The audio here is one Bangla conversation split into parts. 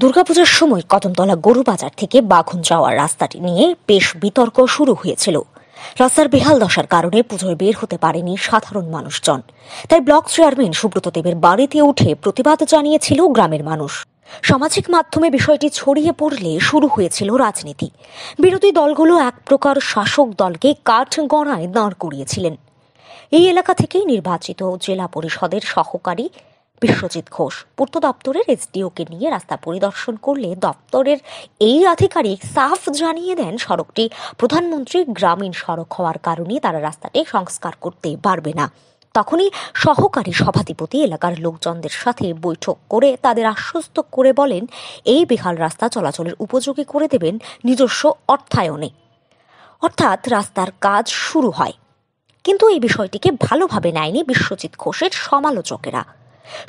দুর্গাপূজার সময় কদমতলা গরু বাজার থেকে বাঘুন যাওয়ার রাস্তাটি নিয়ে বেশ বিতর্ক শুরু হয়েছিল রাস্তার বেহাল দশার কারণে পুজোয় বের হতে পারেনি সাধারণ মানুষজন তাই ব্লক চেয়ারম্যান সুব্রত দেবের বাড়িতে উঠে প্রতিবাদ জানিয়েছিল গ্রামের মানুষ সামাজিক মাধ্যমে বিষয়টি ছড়িয়ে পড়লে শুরু হয়েছিল রাজনীতি বিরোধী দলগুলো এক প্রকার শাসক দলকে কাঠ গড়ায় দাঁড় করিয়েছিলেন এই এলাকা থেকেই নির্বাচিত জেলা পরিষদের সহকারী বিশ্বজিৎ ঘোষ পূর্ত দপ্তরের এসডিওকে নিয়ে রাস্তা পরিদর্শন করলে দপ্তরের এই আধিকারিক সাফ জানিয়ে দেন সড়কটি প্রধানমন্ত্রী গ্রামীণ সড়ক হওয়ার কারণে তারা রাস্তাটি সংস্কার করতে পারবে না তখনই সহকারী সভাধিপতি এলাকার লোকজনদের সাথে বৈঠক করে তাদের আশ্বস্ত করে বলেন এই বিহাল রাস্তা চলাচলের উপযোগী করে দেবেন নিজস্ব অর্থায়নে অর্থাৎ রাস্তার কাজ শুরু হয় কিন্তু এই বিষয়টিকে ভালোভাবে নেয়নি বিশ্বজিৎ ঘোষের সমালোচকেরা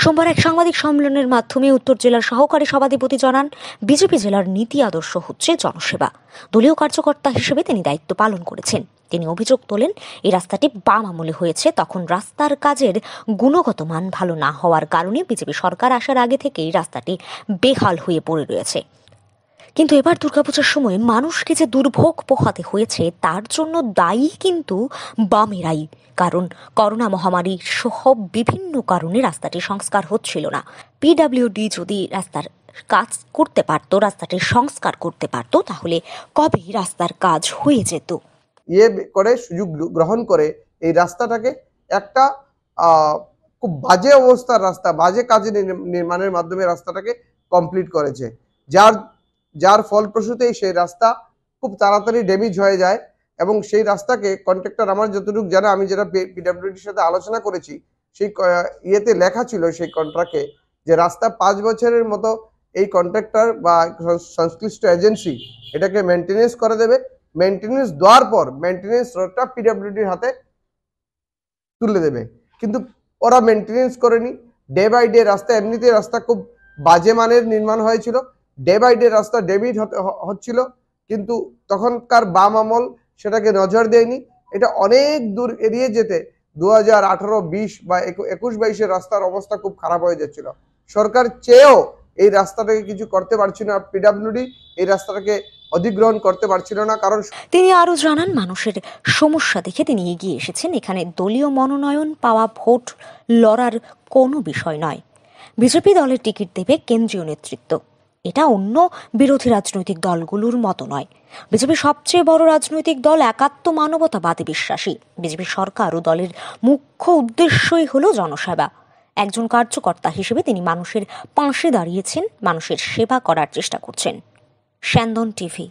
সোমবার এক সাংবাদিক সম্মেলনের মাধ্যমে উত্তর জেলার সহকারী সভাধিপতি জানান বিজেপি জেলার নীতি আদর্শ হচ্ছে জনসেবা দলীয় কার্যকর্তা হিসেবে তিনি দায়িত্ব পালন করেছেন তিনি অভিযোগ তোলেন এই রাস্তাটি বাম আমলে হয়েছে তখন রাস্তার কাজের গুণগত মান ভালো না হওয়ার কারণে বিজেপি সরকার আসার আগে থেকেই রাস্তাটি বেহাল হয়ে পড়ে রয়েছে কিন্তু এবার দুর্গাপূজার সময় মানুষকে যে দুর্ভোগ পোহাতে হয়েছে তার জন্য দায়ী কিন্তু বামেরাই কারণ করোনা মহামারী সহ বিভিন্ন কারণে রাস্তাটি সংস্কার হচ্ছিল না পিডাব্লিউডি যদি রাস্তার কাজ করতে পারত রাস্তাটির সংস্কার করতে পারত তাহলে কবে রাস্তার কাজ হয়ে যেত ইয়ে করে সুযোগ গ্রহণ করে এই রাস্তাটাকে একটা খুব বাজে অবস্থার রাস্তা বাজে কাজে নির্মাণের মাধ্যমে রাস্তাটাকে কমপ্লিট করেছে যার যার ফলপ্রসূতেই সেই রাস্তা খুব তাড়াতাড়ি ড্যামেজ হয়ে যায় এবং সেই রাস্তাকে কন্ট্রাক্টর আমার যতটুকু জানা আমি যেটা পিডাব্লিউডির সাথে আলোচনা করেছি সেই ইয়েতে লেখা ছিল সেই কন্ট্রাক্টে যে রাস্তা পাঁচ বছরের মতো এই কন্ট্রাক্টর বা সংশ্লিষ্ট এজেন্সি এটাকে মেনটেনেন্স করে দেবে মেনটেনেন্স দেওয়ার পর মেনটেনেন্স রোডটা পিডাব্লিউডির হাতে তুলে দেবে কিন্তু ওরা মেনটেনেন্স করেনি ডে বাই ডে রাস্তা এমনিতেই রাস্তা খুব বাজে মানের নির্মাণ হয়েছিল ডে বাই ডে রাস্তা ডেবিট হতে হচ্ছিল কিন্তু তখনকার বাম আমল সেটাকে নজর দেয়নি এটা অনেক দূর এড়িয়ে যেতে দু হাজার আঠারো বিশ বা একুশ বাইশের রাস্তার অবস্থা খুব খারাপ হয়ে যাচ্ছিল সরকার চেয়েও এই রাস্তাটাকে কিছু করতে পারছিল না পিডাব্লিউডি এই রাস্তাটাকে অধিগ্রহণ করতে পারছিল না কারণ তিনি আরও জানান মানুষের সমস্যা দেখে তিনি এগিয়ে এসেছেন এখানে দলীয় মনোনয়ন পাওয়া ভোট লড়ার কোনো বিষয় নয় বিজেপি দলের টিকিট দেবে কেন্দ্রীয় নেতৃত্ব এটা অন্য বিরোধী রাজনৈতিক দলগুলোর মতো নয় বিজেপির সবচেয়ে বড় রাজনৈতিক দল একাত্ম মানবতাবাদী বিশ্বাসী বিজেপি সরকার ও দলের মুখ্য উদ্দেশ্যই হল জনসেবা একজন কার্যকর্তা হিসেবে তিনি মানুষের পাশে দাঁড়িয়েছেন মানুষের সেবা করার চেষ্টা করছেন স্যান্দন টিভি